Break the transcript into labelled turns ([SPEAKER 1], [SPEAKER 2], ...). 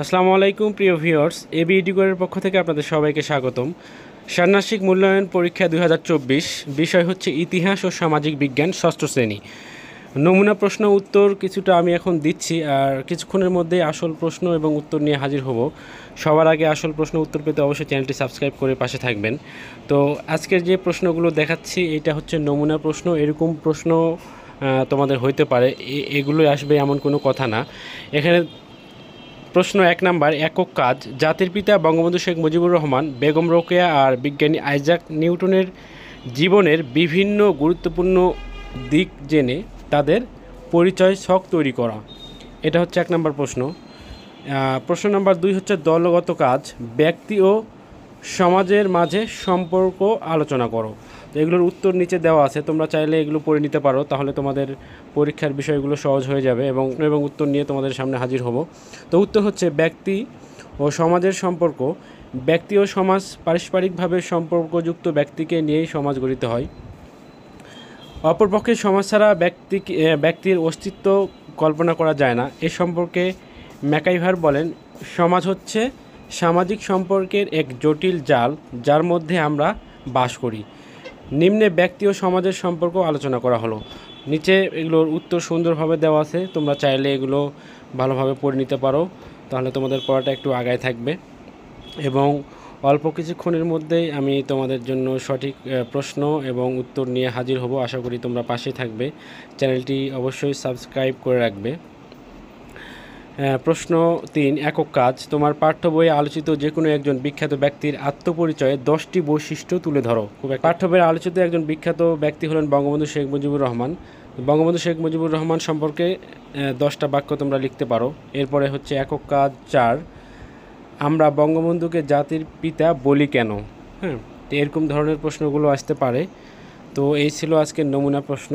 [SPEAKER 1] আসসালামু আলাইকুম প্রিয় ভিউয়ার্স এবি e এডুকের পক্ষ থেকে আপনাদের সবাইকে স্বাগতম ষান্মাসিক মূল্যায়ন পরীক্ষা দুই বিষয় হচ্ছে ইতিহাস ও সামাজিক বিজ্ঞান ষষ্ঠ শ্রেণী নমুনা প্রশ্ন উত্তর কিছুটা আমি এখন দিচ্ছি আর কিছুক্ষণের মধ্যে আসল প্রশ্ন এবং উত্তর নিয়ে হাজির হব সবার আগে আসল প্রশ্ন উত্তর পেতে অবশ্যই চ্যানেলটি সাবস্ক্রাইব করে পাশে থাকবেন তো আজকের যে প্রশ্নগুলো দেখাচ্ছি এটা হচ্ছে নমুনা প্রশ্ন এরকম প্রশ্ন তোমাদের হইতে পারে এগুলোই আসবে এমন কোনো কথা না এখানে প্রশ্ন এক নাম্বার একক কাজ জাতির পিতা বঙ্গবন্ধু শেখ মুজিবুর রহমান বেগম রোকেয়া আর বিজ্ঞানী আইজাক নিউটনের জীবনের বিভিন্ন গুরুত্বপূর্ণ দিক জেনে তাদের পরিচয় ছক তৈরি করা এটা হচ্ছে এক নম্বর প্রশ্ন প্রশ্ন নাম্বার দুই হচ্ছে দলগত কাজ ব্যক্তি ও সমাজের মাঝে সম্পর্ক আলোচনা করো তো এগুলোর উত্তর নিচে দেওয়া আছে তোমরা চাইলে এগুলো পড়ে নিতে পারো তাহলে তোমাদের পরীক্ষার বিষয়গুলো সহজ হয়ে যাবে এবং এবং উত্তর নিয়ে তোমাদের সামনে হাজির হব তো উত্তর হচ্ছে ব্যক্তি ও সমাজের সম্পর্ক ব্যক্তি ও সমাজ পারস্পরিকভাবে সম্পর্কযুক্ত ব্যক্তিকে নিয়েই সমাজ গঠিত হয় অপরপক্ষে সমাজ ছাড়া ব্যক্তি ব্যক্তির অস্তিত্ব কল্পনা করা যায় না এ সম্পর্কে ম্যাকাইভার বলেন সমাজ হচ্ছে সামাজিক সম্পর্কের এক জটিল জাল যার মধ্যে আমরা বাস করি নিম্নে ব্যক্তি ও সমাজের সম্পর্ক আলোচনা করা হলো নিচে এগুলোর উত্তর সুন্দরভাবে দেওয়া আছে তোমরা চাইলে এগুলো ভালোভাবে পড়ে নিতে পারো তাহলে তোমাদের পড়াটা একটু আগায় থাকবে এবং অল্প কিছুক্ষণের মধ্যেই আমি তোমাদের জন্য সঠিক প্রশ্ন এবং উত্তর নিয়ে হাজির হব আশা করি তোমরা পাশে থাকবে চ্যানেলটি অবশ্যই সাবস্ক্রাইব করে রাখবে প্রশ্ন তিন একক কাজ তোমার পাঠ্য বইয়ে আলোচিত যে কোনো একজন বিখ্যাত ব্যক্তির আত্মপরিচয়ে দশটি বৈশিষ্ট্য তুলে ধরো পাঠ্য বইয়ে আলোচিত একজন বিখ্যাত ব্যক্তি হলেন বঙ্গবন্ধু শেখ মুজিবুর রহমান বঙ্গবন্ধু শেখ মুজিবুর রহমান সম্পর্কে দশটা বাক্য তোমরা লিখতে পারো এরপরে হচ্ছে একক কাজ চার আমরা বঙ্গবন্ধুকে জাতির পিতা বলি কেন হ্যাঁ এরকম ধরনের প্রশ্নগুলো আসতে পারে তো এই ছিল আজকের নমুনা প্রশ্ন